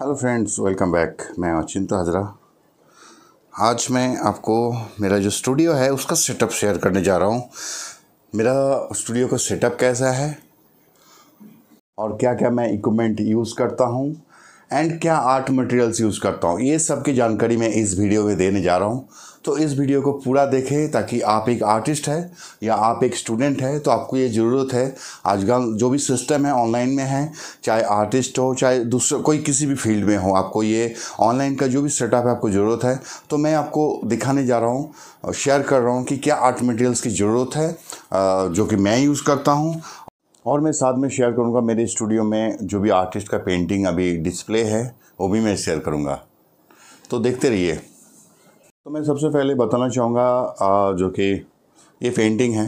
hello friends welcome back मैं अचिंत हजरा आज मैं आपको मेरा जो स्टूडियो है उसका सेटअप शेयर करने जा रहा हूँ मेरा स्टूडियो का सेटअप कैसा है और क्या क्या मैं इक्विपमेंट यूज़ करता हूँ एंड क्या आर्ट मटेरियल्स यूज़ करता हूँ ये सब की जानकारी मैं इस वीडियो में देने जा रहा हूँ तो इस वीडियो को पूरा देखें ताकि आप एक आर्टिस्ट है या आप एक स्टूडेंट है तो आपको ये ज़रूरत है आजकल जो भी सिस्टम है ऑनलाइन में है चाहे आर्टिस्ट हो चाहे दूसरा कोई किसी भी फील्ड में हो आपको ये ऑनलाइन का जो भी सेटअप है आपको ज़रूरत है तो मैं आपको दिखाने जा रहा हूँ शेयर कर रहा हूँ कि क्या आर्ट मटेरियल्स की ज़रूरत है जो कि मैं यूज़ करता हूँ और मैं साथ में शेयर करूँगा मेरे स्टूडियो में जो भी आर्टिस्ट का पेंटिंग अभी डिस्प्ले है वो भी मैं शेयर करूँगा तो देखते रहिए तो मैं सबसे पहले बताना चाहूँगा जो कि ये पेंटिंग है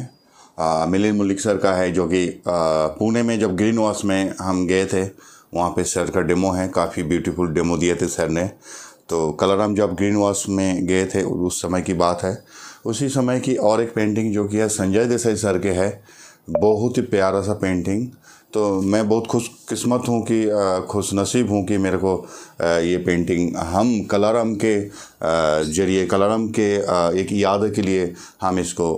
मिलिन मलिक सर का है जो कि पुणे में जब ग्रीन वॉश में हम गए थे वहाँ पे सर का डेमो है काफ़ी ब्यूटीफुल डेमो दिए थे सर ने तो कलर हम जब ग्रीन वॉश में गए थे उस समय की बात है उसी समय की और एक पेंटिंग जो कि है संजय देसाई सर के है बहुत ही प्यारा सा पेंटिंग तो मैं बहुत खुश किस्मत हूँ कि खुश नसीब हूँ कि मेरे को ये पेंटिंग हम कलारम के जरिए कलारम के एक याद के लिए हम इसको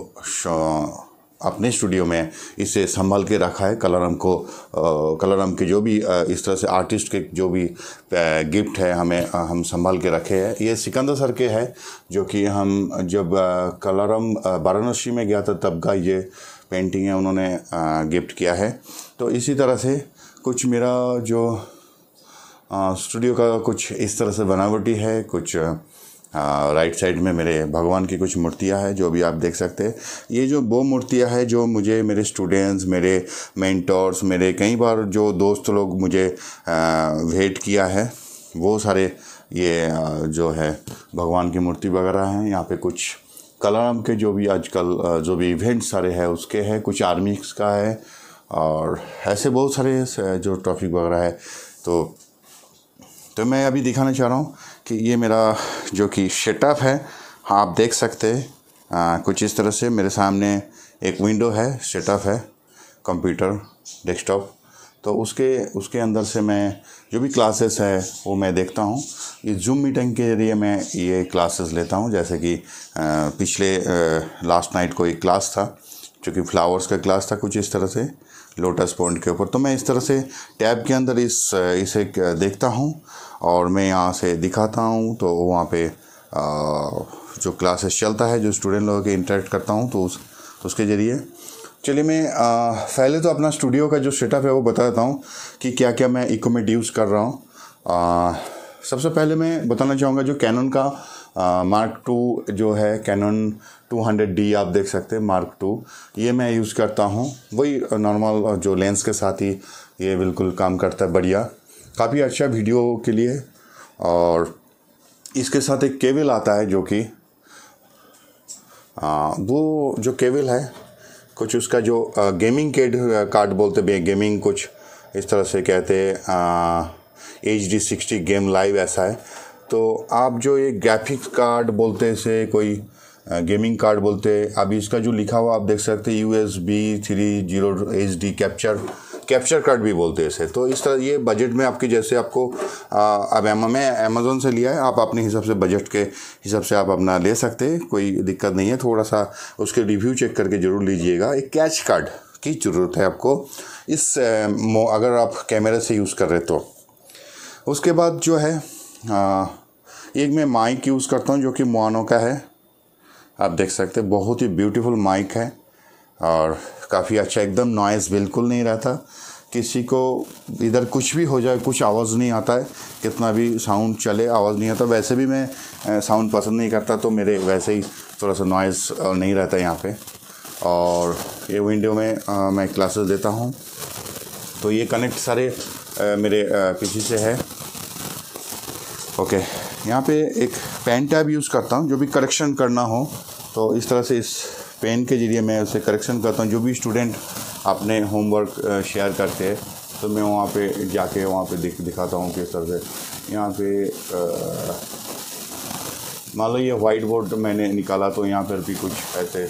अपने स्टूडियो में इसे संभाल के रखा है कलाराम को कलारम के जो भी इस तरह से आर्टिस्ट के जो भी गिफ्ट है हमें हम संभाल के रखे हैं ये सिकंदर सर के है जो कि हम जब कलरम वाराणसी में गया था तब का ये पेंटिंग है उन्होंने गिफ्ट किया है तो इसी तरह से कुछ मेरा जो स्टूडियो का कुछ इस तरह से बनावटी है कुछ राइट साइड में मेरे भगवान की कुछ मूर्तियां हैं जो भी आप देख सकते हैं ये जो वो मूर्तियां हैं जो मुझे मेरे स्टूडेंट्स मेरे मेंटर्स मेरे कई बार जो दोस्त लोग मुझे भेंट किया है वो सारे ये जो है भगवान की मूर्ति वगैरह हैं यहाँ पे कुछ कलाराम के जो भी आजकल जो भी इवेंट्स सारे हैं उसके हैं कुछ आर्मी का है और ऐसे बहुत सारे जो टॉपिक वगैरह है तो तो मैं अभी दिखाना चाह रहा हूँ कि ये मेरा जो कि सेटअप है हाँ आप देख सकते हैं कुछ इस तरह से मेरे सामने एक विंडो है सेटअप है कंप्यूटर डेस्कटॉप तो उसके उसके अंदर से मैं जो भी क्लासेस है वो मैं देखता हूँ ये जूम मीटिंग के जरिए मैं ये क्लासेस लेता हूँ जैसे कि पिछले लास्ट नाइट को एक क्लास था चूँकि फ्लावर्स का क्लास था कुछ इस तरह से लोटस पॉइंट के ऊपर तो मैं इस तरह से टैब के अंदर इस इसे देखता हूँ और मैं यहाँ से दिखाता हूँ तो वहाँ पे जो क्लासेस चलता है जो स्टूडेंट लोगों के इंटरेक्ट करता हूँ तो उस उसके ज़रिए चलिए मैं पहले तो अपना स्टूडियो का जो सेटअप है वो बता देता हूँ कि क्या क्या मैं इक्विपमेंट यूज़ कर रहा हूँ सबसे पहले मैं बताना चाहूँगा जो कैनन का मार्क टू जो है कैनन 200D आप देख सकते हैं मार्क टू ये मैं यूज़ करता हूँ वही नॉर्मल जो लेंस के साथ ही ये बिल्कुल काम करता है बढ़िया काफ़ी अच्छा वीडियो के लिए और इसके साथ एक केबल आता है जो कि वो जो केबल है कुछ उसका जो गेमिंग केड कार्ड बोलते भी हैं गेमिंग कुछ इस तरह से कहते हैं H D sixty game live ऐसा है तो आप जो ये ग्राफिक्स कार्ड बोलते से कोई गेमिंग कार्ड बोलते अभी इसका जो लिखा हुआ आप देख सकते हैं U S B three zero H D capture capture card भी बोलते हैं इसे तो इस तरह ये बजट में आपकी जैसे आपको अब एम मैं अमेज़ोन से लिया है आप अपने हिसाब से बजट के हिसाब से आप अपना ले सकते हैं कोई दिक्कत नहीं है थोड़ा सा उसके रिव्यू चेक करके ज़रूर लीजिएगा एक कैच कार्ड की ज़रूरत है आपको इस अगर आप कैमरे से यूज़ कर रहे तो उसके बाद जो है आ, एक मैं माइक यूज़ करता हूँ जो कि मोनो का है आप देख सकते हैं बहुत ही ब्यूटीफुल माइक है और काफ़ी अच्छा एकदम नॉइज़ बिल्कुल नहीं रहता किसी को इधर कुछ भी हो जाए कुछ आवाज़ नहीं आता है कितना भी साउंड चले आवाज़ नहीं आता वैसे भी मैं साउंड पसंद नहीं करता तो मेरे वैसे ही थोड़ा सा नॉइज़ नहीं रहता यहाँ पे और ये विंडो में आ, मैं क्लासेस देता हूँ तो ये कनेक्ट सारे आ, मेरे पीसी से है ओके यहाँ पे एक पेन टैब यूज़ करता हूँ जो भी करेक्शन करना हो तो इस तरह से इस पेन के ज़रिए मैं उसे करेक्शन करता हूँ जो भी स्टूडेंट अपने होमवर्क शेयर करते हैं तो मैं वहाँ पे जाके वहाँ पे दिख दिखाता हूँ किस तरह से यहाँ पे मान लो ये वाइट बोर्ड मैंने निकाला तो यहाँ पर भी कुछ ऐसे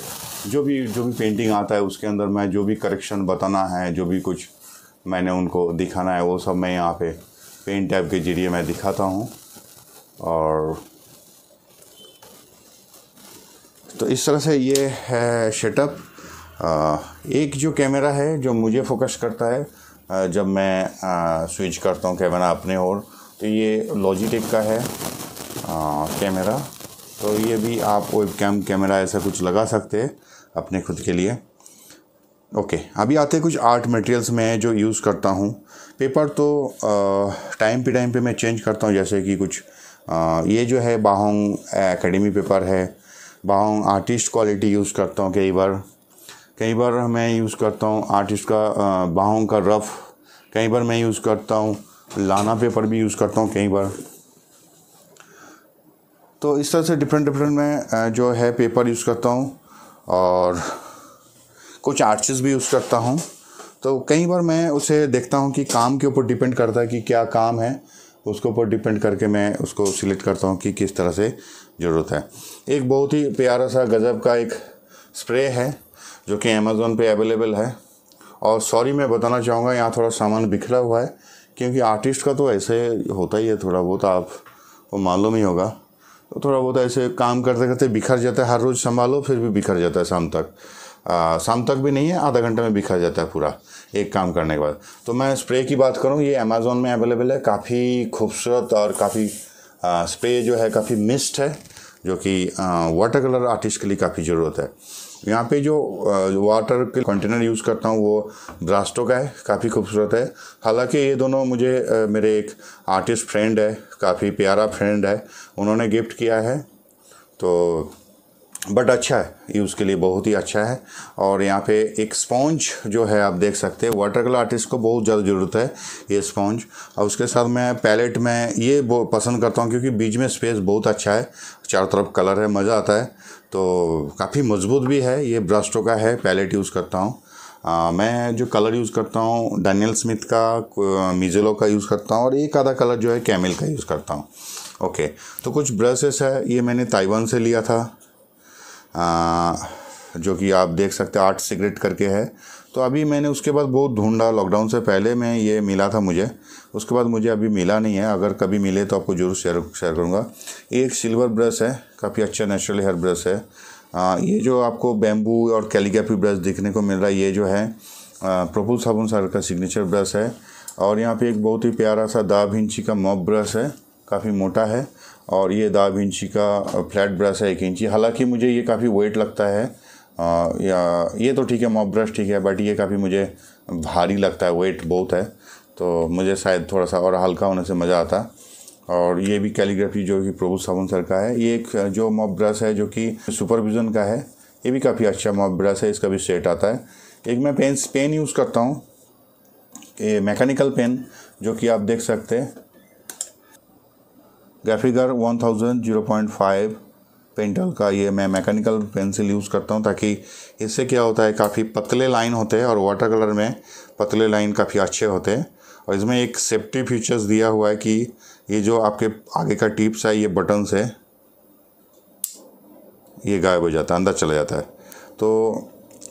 जो भी जो भी पेंटिंग आता है उसके अंदर मैं जो भी करेक्शन बताना है जो भी कुछ मैंने उनको दिखाना है वो सब मैं यहाँ पे पेंट टैब के जरिए मैं दिखाता हूँ और तो इस तरह से ये है शटअप एक जो कैमरा है जो मुझे फोकस करता है जब मैं स्विच करता हूँ कैमरा अपने और तो ये लॉजिटेक का है कैमरा तो ये भी आप वेब कैम कैमरा ऐसा कुछ लगा सकते हैं अपने खुद के लिए ओके अभी आते कुछ आर्ट मटेरियल्स में जो यूज़ करता हूँ पेपर तो टाइम पे टाइम पे मैं चेंज करता हूँ जैसे कि कुछ आ, ये जो है बाहोंग एकेडमी पेपर है बाउंग आर्टिस्ट क्वालिटी यूज़ करता हूँ कई बार कई बार मैं यूज़ करता हूँ आर्टिस्ट का बाहों का रफ़ कई बार मैं यूज़ करता हूँ लाना पेपर भी यूज़ करता हूँ कई बार तो इस तरह से डिफरेंट डिफरेंट मैं जो है पेपर यूज़ करता हूँ और कुछ आर्चेस भी यूज़ करता हूँ तो कई बार मैं उसे देखता हूँ कि काम के ऊपर डिपेंड करता है कि क्या काम है उसके ऊपर डिपेंड करके मैं उसको सिलेक्ट करता हूँ कि किस तरह से ज़रूरत है एक बहुत ही प्यारा सा गज़ब का एक स्प्रे है जो कि अमेज़ोन पे अवेलेबल है और सॉरी मैं बताना चाहूँगा यहाँ थोड़ा सामान बिखरा हुआ है क्योंकि आर्टिस्ट का तो ऐसे होता ही है थोड़ा बहुत आप को मालूम ही होगा तो थोड़ा बहुत ऐसे काम करते करते बिखर जाता है हर रोज़ संभालो फिर भी बिखर जाता है शाम तक शाम तक भी नहीं है आधा घंटे में बिखर जाता है पूरा एक काम करने के बाद तो मैं स्प्रे की बात करूँ ये अमेज़ोन में अवेलेबल है काफ़ी खूबसूरत और काफ़ी स्प्रे जो है काफ़ी मिस्ट है जो कि वाटर कलर आर्टिस्ट के लिए काफ़ी ज़रूरत है यहाँ पे जो वाटर के कंटेनर यूज़ करता हूँ वो ब्रास्टो का है काफ़ी खूबसूरत है हालांकि ये दोनों मुझे मेरे एक आर्टिस्ट फ्रेंड है काफ़ी प्यारा फ्रेंड है उन्होंने गिफ्ट किया है तो बट अच्छा है ये उसके लिए बहुत ही अच्छा है और यहाँ पे एक स्पॉन्ज जो है आप देख सकते हैं वाटर कलर आर्टिस्ट को बहुत ज़्यादा ज़रूरत है ये स्पॉन्ज और उसके साथ मैं पैलेट में ये पसंद करता हूँ क्योंकि बीच में स्पेस बहुत अच्छा है चारों तरफ कलर है मज़ा आता है तो काफ़ी मजबूत भी है ये ब्रस्टो का है पैलेट यूज़ करता हूँ आ, मैं जो कलर यूज़ करता हूँ डैनियल स्मिथ का मिजेलो का यूज़ करता हूँ और एक आधा कलर जो है कैमिल का यूज़ करता हूँ ओके तो कुछ ब्रशेस है ये मैंने ताइवान से लिया था जो कि आप देख सकते हैं आर्ट सिगरेट करके है तो अभी मैंने उसके बाद बहुत ढूंढा लॉकडाउन से पहले मैं ये मिला था मुझे उसके बाद मुझे अभी मिला नहीं है अगर कभी मिले तो आपको ज़रूर शेयर शेयर करूँगा एक सिल्वर ब्रश है काफ़ी अच्छा नेचुरल हेयर ब्रश है आ, ये जो आपको बैम्बू और कैलीग्राफी ब्रश देखने को मिल रहा है ये जो है प्रफुल साबुन सर का सिग्नेचर ब्रश है और यहाँ पे एक बहुत ही प्यारा सा दा भिंची का मॉप ब्रश है काफ़ी मोटा है और ये दाब इंची का फ्लैट ब्रश है एक इंची हालांकि मुझे ये काफ़ी वेट लगता है आ, या ये तो ठीक है मॉप ब्रश ठीक है बट ये काफ़ी मुझे भारी लगता है वेट बहुत है तो मुझे शायद थोड़ा सा और हल्का होने से मज़ा आता और ये भी कैलीग्राफी जो कि प्रभु सावंत सर का है ये एक जो मॉप ब्रश है जो कि सुपरविज़न का है ये भी काफ़ी अच्छा मॉप ब्रश है इसका भी सेट आता है एक मैं पेन पेन यूज़ करता हूँ ये मैकेनिकल पेन जो कि आप देख सकते हैं जीरो पॉइंट फाइव पेंटल का ये मैं मैकेनिकल पेंसिल यूज़ करता हूँ ताकि इससे क्या होता है काफ़ी पतले लाइन होते हैं और वाटर कलर में पतले लाइन काफ़ी अच्छे होते हैं और इसमें एक सेफ्टी फीचर्स दिया हुआ है कि ये जो आपके आगे का टिप्स है ये बटन्स है ये गायब हो जाता है अंदर चला जाता है तो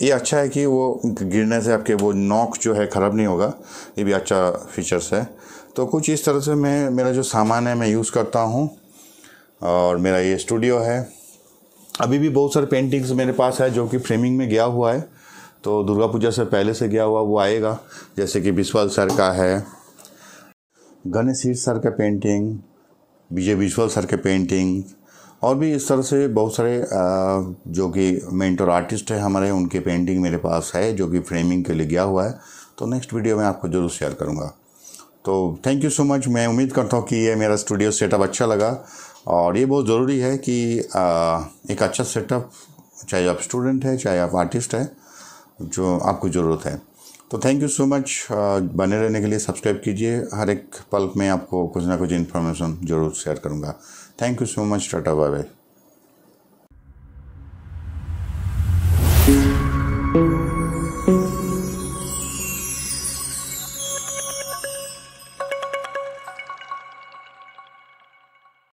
ये अच्छा है कि वो गिरने से आपके वो नॉक जो है ख़राब नहीं होगा ये भी अच्छा फीचर्स है तो कुछ इस तरह से मैं मेरा जो सामान है मैं यूज़ करता हूँ और मेरा ये स्टूडियो है अभी भी बहुत सारे पेंटिंग्स मेरे पास है जो कि फ्रेमिंग में गया हुआ है तो दुर्गा पूजा से पहले से गया हुआ वो आएगा जैसे कि बिस्वाल सर का है गणेश सर का पेंटिंग विजय विश्वाल सर के पेंटिंग और भी इस तरह से बहुत सारे जो कि मेंटर आर्टिस्ट हैं हमारे उनके पेंटिंग मेरे पास है जो कि फ्रेमिंग के लिए गया हुआ है तो नेक्स्ट वीडियो में आपको ज़रूर शेयर करूँगा तो थैंक यू सो मच मैं उम्मीद करता हूँ कि ये मेरा स्टूडियो सेटअप अच्छा लगा और ये बहुत ज़रूरी है कि आ, एक अच्छा सेटअप चाहे आप स्टूडेंट हैं चाहे आप आर्टिस्ट हैं जो आपको ज़रूरत है तो थैंक यू सो मच बने रहने के लिए सब्सक्राइब कीजिए हर एक पल में आपको कुछ ना कुछ इन्फॉर्मेशन ज़रूर शेयर करूँगा thank you so much tata bye bye